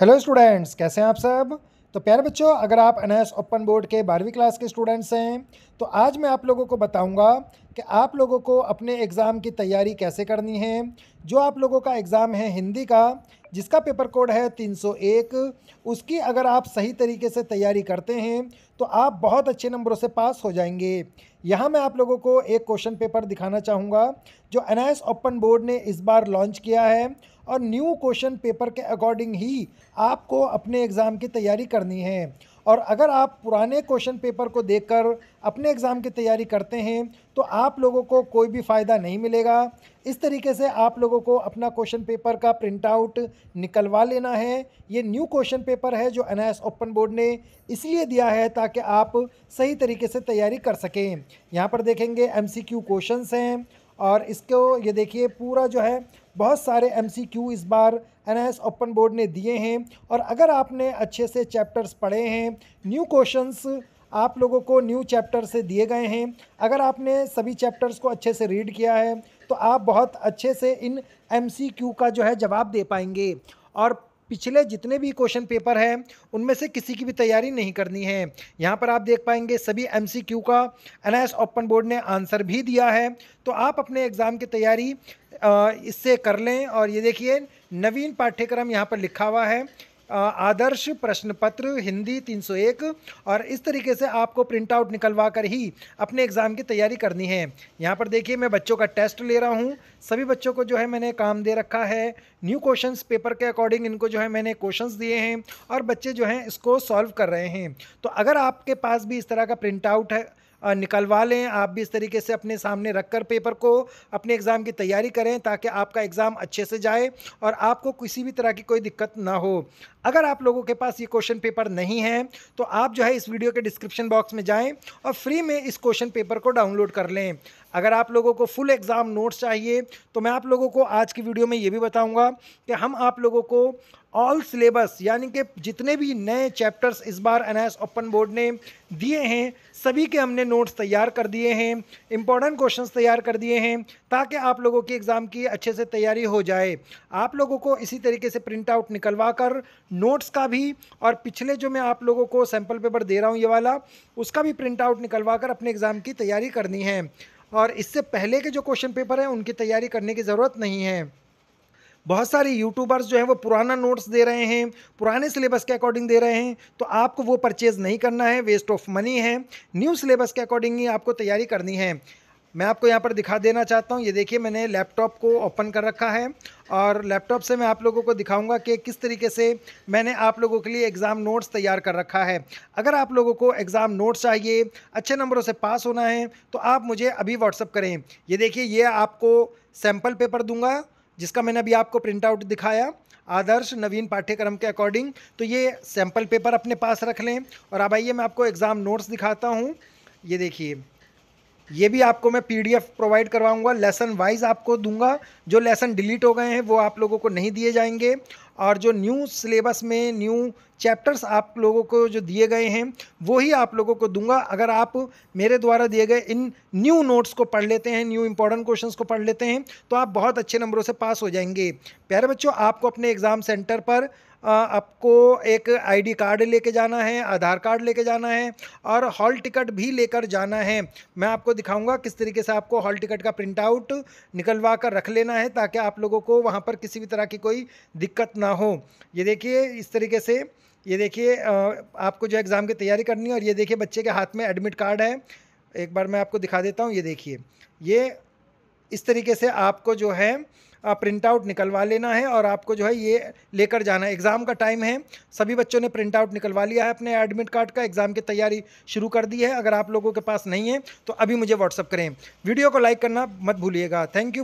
hello students कैसे हैं आप सब तो प्यारे बच्चों अगर आप एन ओपन बोर्ड के बारहवीं क्लास के स्टूडेंट्स हैं तो आज मैं आप लोगों को बताऊंगा कि आप लोगों को अपने एग्ज़ाम की तैयारी कैसे करनी है जो आप लोगों का एग्ज़ाम है हिंदी का जिसका पेपर कोड है 301 उसकी अगर आप सही तरीके से तैयारी करते हैं तो आप बहुत अच्छे नंबरों से पास हो जाएंगे यहाँ मैं आप लोगों को एक क्वेश्चन पेपर दिखाना चाहूँगा जो एन ओपन बोर्ड ने इस बार लॉन्च किया है और न्यू क्वेश्चन पेपर के अकॉर्डिंग ही आपको अपने एग्ज़ाम की तैयारी करनी है और अगर आप पुराने क्वेश्चन पेपर को देखकर अपने एग्ज़ाम की तैयारी करते हैं तो आप लोगों को कोई भी फ़ायदा नहीं मिलेगा इस तरीके से आप लोगों को अपना क्वेश्चन पेपर का प्रिंट आउट निकलवा लेना है ये न्यू क्वेश्चन पेपर है जो एन ओपन बोर्ड ने इसलिए दिया है ताकि आप सही तरीके से तैयारी कर सकें यहाँ पर देखेंगे एम सी क्वेश्चन हैं और इसको ये देखिए पूरा जो है बहुत सारे एम इस बार एस ओपन बोर्ड ने दिए हैं और अगर आपने अच्छे से चैप्टर्स पढ़े हैं न्यू क्वेश्चंस आप लोगों को न्यू चैप्टर से दिए गए हैं अगर आपने सभी चैप्टर्स को अच्छे से रीड किया है तो आप बहुत अच्छे से इन एम का जो है जवाब दे पाएंगे और पिछले जितने भी क्वेश्चन पेपर हैं उनमें से किसी की भी तैयारी नहीं करनी है यहाँ पर आप देख पाएंगे सभी एम का एन ओपन बोर्ड ने आंसर भी दिया है तो आप अपने एग्ज़ाम की तैयारी इससे कर लें और ये देखिए नवीन पाठ्यक्रम यहाँ पर लिखा हुआ है आदर्श प्रश्न पत्र हिंदी 301 और इस तरीके से आपको प्रिंट आउट निकलवा कर ही अपने एग्ज़ाम की तैयारी करनी है यहाँ पर देखिए मैं बच्चों का टेस्ट ले रहा हूँ सभी बच्चों को जो है मैंने काम दे रखा है न्यू क्वेश्चन पेपर के अकॉर्डिंग इनको जो है मैंने क्वेश्चन दिए हैं और बच्चे जो हैं इसको सॉल्व कर रहे हैं तो अगर आपके पास भी इस तरह का प्रिंट आउट है निकलवा लें आप भी इस तरीके से अपने सामने रख कर पेपर को अपने एग्ज़ाम की तैयारी करें ताकि आपका एग्ज़ाम अच्छे से जाए और आपको किसी भी तरह की कोई दिक्कत ना हो अगर आप लोगों के पास ये क्वेश्चन पेपर नहीं है तो आप जो है इस वीडियो के डिस्क्रिप्शन बॉक्स में जाएं और फ्री में इस क्वेश्चन पेपर को डाउनलोड कर लें अगर आप लोगों को फुल एग्ज़ाम नोट्स चाहिए तो मैं आप लोगों को आज की वीडियो में ये भी बताऊंगा कि हम आप लोगों को ऑल सिलेबस यानी कि जितने भी नए चैप्टर्स इस बार एन ओपन बोर्ड ने दिए हैं सभी के हमने नोट्स तैयार कर दिए हैं इंपॉर्टेंट क्वेश्चंस तैयार कर दिए हैं ताकि आप लोगों की एग्ज़ाम की अच्छे से तैयारी हो जाए आप लोगों को इसी तरीके से प्रिंट आउट निकलवा कर नोट्स का भी और पिछले जो मैं आप लोगों को सैम्पल पेपर दे रहा हूँ ये वाला उसका भी प्रिंट आउट निकलवा कर अपने एग्ज़ाम की तैयारी करनी है और इससे पहले के जो क्वेश्चन पेपर हैं उनकी तैयारी करने की ज़रूरत नहीं है बहुत सारे यूट्यूबर्स जो हैं वो पुराना नोट्स दे रहे हैं पुराने सिलेबस के अकॉर्डिंग दे रहे हैं तो आपको वो परचेज़ नहीं करना है वेस्ट ऑफ मनी है न्यू सिलेबस के अकॉर्डिंग ही आपको तैयारी करनी है मैं आपको यहाँ पर दिखा देना चाहता हूँ ये देखिए मैंने लैपटॉप को ओपन कर रखा है और लैपटॉप से मैं आप लोगों को दिखाऊंगा कि किस तरीके से मैंने आप लोगों के लिए एग्ज़ाम नोट्स तैयार कर रखा है अगर आप लोगों को एग्ज़ाम नोट्स चाहिए अच्छे नंबरों से पास होना है तो आप मुझे अभी व्हाट्सअप करें ये देखिए ये आपको सैम्पल पेपर दूँगा जिसका मैंने अभी आपको प्रिंट आउट दिखाया आदर्श नवीन पाठ्यक्रम के अकॉर्डिंग तो ये सैम्पल पेपर अपने पास रख लें और अब आइए मैं आपको एग्ज़ाम नोट्स दिखाता हूँ ये देखिए ये भी आपको मैं पीडीएफ प्रोवाइड करवाऊंगा लेसन वाइज आपको दूंगा जो लेसन डिलीट हो गए हैं वो आप लोगों को नहीं दिए जाएंगे और जो न्यू सिलेबस में न्यू चैप्टर्स आप लोगों को जो दिए गए हैं वो ही आप लोगों को दूंगा अगर आप मेरे द्वारा दिए गए इन न्यू नोट्स को पढ़ लेते हैं न्यू इंपॉर्टेंट क्वेश्चंस को पढ़ लेते हैं तो आप बहुत अच्छे नंबरों से पास हो जाएंगे प्यारे बच्चों आपको अपने एग्ज़ाम सेंटर पर आपको एक आईडी कार्ड लेके जाना है आधार कार्ड लेके जाना है और हॉल टिकट भी लेकर जाना है मैं आपको दिखाऊंगा किस तरीके से आपको हॉल टिकट का प्रिंट आउट निकलवा कर रख लेना है ताकि आप लोगों को वहाँ पर किसी भी तरह की कोई दिक्कत ना हो ये देखिए इस तरीके से ये देखिए आपको जो एग्ज़ाम की तैयारी करनी है और ये देखिए बच्चे के हाथ में एडमिट कार्ड है एक बार मैं आपको दिखा देता हूँ ये देखिए ये इस तरीके से आपको जो है प्रिंट आउट निकलवा लेना है और आपको जो है ये लेकर जाना है एग्ज़ाम का टाइम है सभी बच्चों ने प्रिंट आउट निकलवा लिया है अपने एडमिट कार्ड का एग्ज़ाम की तैयारी शुरू कर दी है अगर आप लोगों के पास नहीं है तो अभी मुझे व्हाट्सअप करें वीडियो को लाइक करना मत भूलिएगा थैंक यू